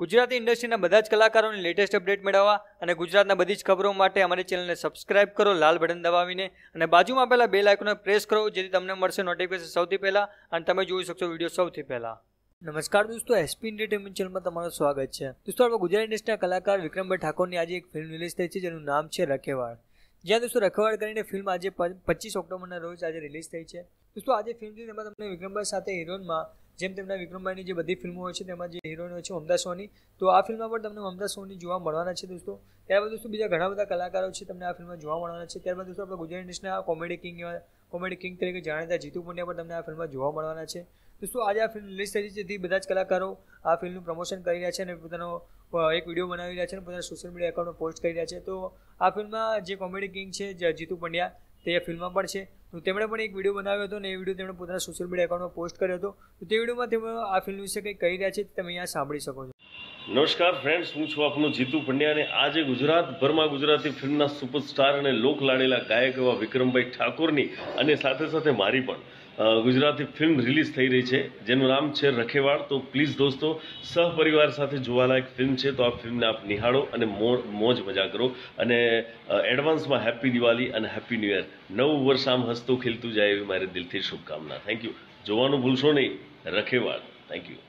ગુજરાતી ઇન્ડસ્ટ્રીના બધા જ કલાકારોની લેટેસ્ટ અપડેટ મેળવવા અને ગુજરાતના બધી જ ખબરો માટે અમારી ચેનલને સબસ્ક્રાઇબ કરો લાલ બટન દબાવીને અને બાજુમાં પહેલાં બે લાઇકોને પ્રેસ કરો જેથી તમને મળશે નોટિફિકેશન સૌથી પહેલાં અને તમે જોઈ શકશો વિડીયો સૌથી પહેલાં નમસ્કાર દોસ્તો એસપી એન્ટરટેનમેન્ટ ચેનલમાં તમારું સ્વાગત છે દોસ્તો આપણા ગુજરાત ઇન્ડસ્ટ્રીના કલાકાર વિક્રમભાઈ ઠાકોરની આજે એક ફિલ્મ રિલીઝ થઈ છે જેનું નામ છે રખેવાડ જ્યાં દોસ્તો રખેવાળ કરીને ફિલ્મ આજે પચીસ ઓક્ટોબરના રોજ આજે રિલીઝ થઈ છે દોસ્તો આજે ફિલ્મ છે તેમાં તમને વિક્રમભાઈ સાથે હિરોઈનમાં જેમ તેમના વિક્રમભાઈની જે બધી ફિલ્મો હોય છે તેમાં જે હિરોઈન હોય છે મમતા સોની તો આ ફિલ્મમાં પણ તમને મમતા સોની જોવા મળવાના છે દોસ્તો ત્યારબાદ દોસ્તો બીજા ઘણા બધા કલાકારો છે તમને આ ફિલ્મમાં જોવા મળવાના છે ત્યારબાદ દોસ્તો આપણે ગુજરાત ઇન્ડસ્ટ્રીના કોમેડી કિંગ એવા કોમેડી કિંગ તરીકે જાણીતા જીતુ પુનિયા પણ તમને આ ફિલ્મમાં જોવા મળવાના છે દોસ્તો આજે આ ફિલ્મ રિલીઝ થઈ જેથી બધા જ કલાકારો આ ફિલ્મનું પ્રમોશન કરી રહ્યા છે અને પોતાનો એક વિડીયો બનાવી રહ્યા છે અને પોતાના સોશિયલ મીડિયા એકાઉન્ટમાં પોસ્ટ કરી રહ્યા છે તો આ ફિલ્મમાં જે કોમેડી કિંગ છે જીતુ પંડ્યા તે ફિલ્મમાં પણ છે તો તેમણે પણ એક વિડીયો બનાવ્યો હતો અને એ વિડીયો તેમણે પોતાના સોશિયલ મીડિયા એકાઉન્ટમાં પોસ્ટ કર્યો હતો તો તે વિડીયોમાં તેમણે આ ફિલ્મ વિશે કંઈ કહી રહ્યા છે તમે અહીંયા સાંભળી શકો છો નમસ્કાર ફ્રેન્ડ્સ હું છું આપનો જીતુ પંડ્યા અને આજે ગુજરાતભરમાં ગુજરાતી ફિલ્મના સુપરસ્ટાર અને લોક લાડેલા ગાયક એવા વિક્રમભાઈ ઠાકોરની અને સાથે સાથે મારી પણ ગુજરાતી ફિલ્મ રિલીઝ થઈ રહી છે જેનું નામ છે રખેવાળ તો પ્લીઝ દોસ્તો સહપરિવાર સાથે જોવાલાયક ફિલ્મ છે તો આ ફિલ્મને આપ નિહાળો અને મોજ મજા કરો અને એડવાન્સમાં હેપી દિવાળી અને હેપી ન્યુ યર નવું વર્ષ આમ હસતું ખીલતું જાય એવી મારી દિલથી શુભકામના થેન્ક યુ જોવાનું ભૂલશો નહીં રખેવાળ થેન્ક યુ